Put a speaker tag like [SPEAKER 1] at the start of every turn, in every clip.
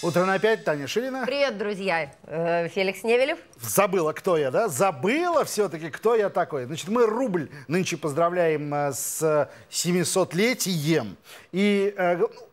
[SPEAKER 1] Утро на 5, Таня Ширина.
[SPEAKER 2] Привет, друзья. Э, Феликс Невелев.
[SPEAKER 1] Забыла, кто я, да? Забыла все-таки, кто я такой. Значит, мы рубль нынче поздравляем э, с 700-летием. Э, и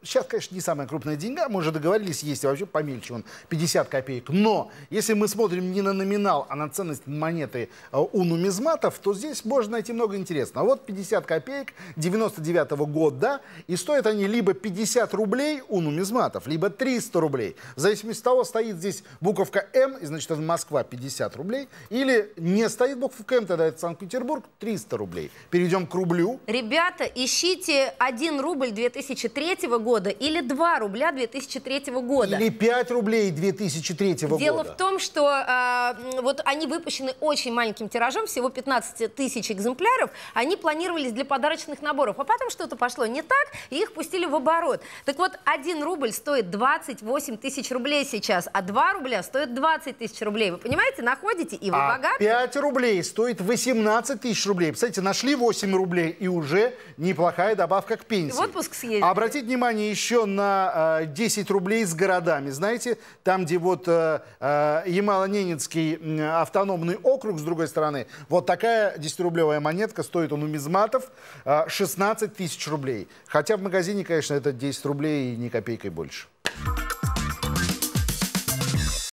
[SPEAKER 1] сейчас, ну, конечно, не самая крупная деньга. Мы уже договорились, есть вообще помельче, он 50 копеек. Но если мы смотрим не на номинал, а на ценность монеты у нумизматов, то здесь можно найти много интересного. Вот 50 копеек 99 -го года, и стоят они либо 50 рублей у нумизматов, либо 300 рублей рублей. В зависимости от того, стоит здесь буковка М, и значит это Москва 50 рублей, или не стоит буковка М, тогда это Санкт-Петербург 300 рублей. Перейдем к рублю.
[SPEAKER 2] Ребята, ищите 1 рубль 2003 года или 2 рубля 2003 года. Или
[SPEAKER 1] 5 рублей 2003 Дело года. Дело в
[SPEAKER 2] том, что э, вот они выпущены очень маленьким тиражом, всего 15 тысяч экземпляров. Они планировались для подарочных наборов, а потом что-то пошло не так, и их пустили в оборот. Так вот, 1 рубль стоит 28 8 тысяч рублей сейчас, а 2 рубля стоит 20 тысяч рублей. Вы понимаете, находите, и вы а богаты. 5
[SPEAKER 1] рублей стоит 18 тысяч рублей. Кстати, нашли 8 рублей, и уже неплохая добавка к пенсии. В
[SPEAKER 2] отпуск съездили. А обратите
[SPEAKER 1] внимание еще на э, 10 рублей с городами. Знаете, там, где вот э, э, Ямало-Ненецкий автономный округ, с другой стороны, вот такая 10-рублевая монетка стоит у нумизматов э, 16 тысяч рублей. Хотя в магазине, конечно, это 10 рублей и ни копейкой больше.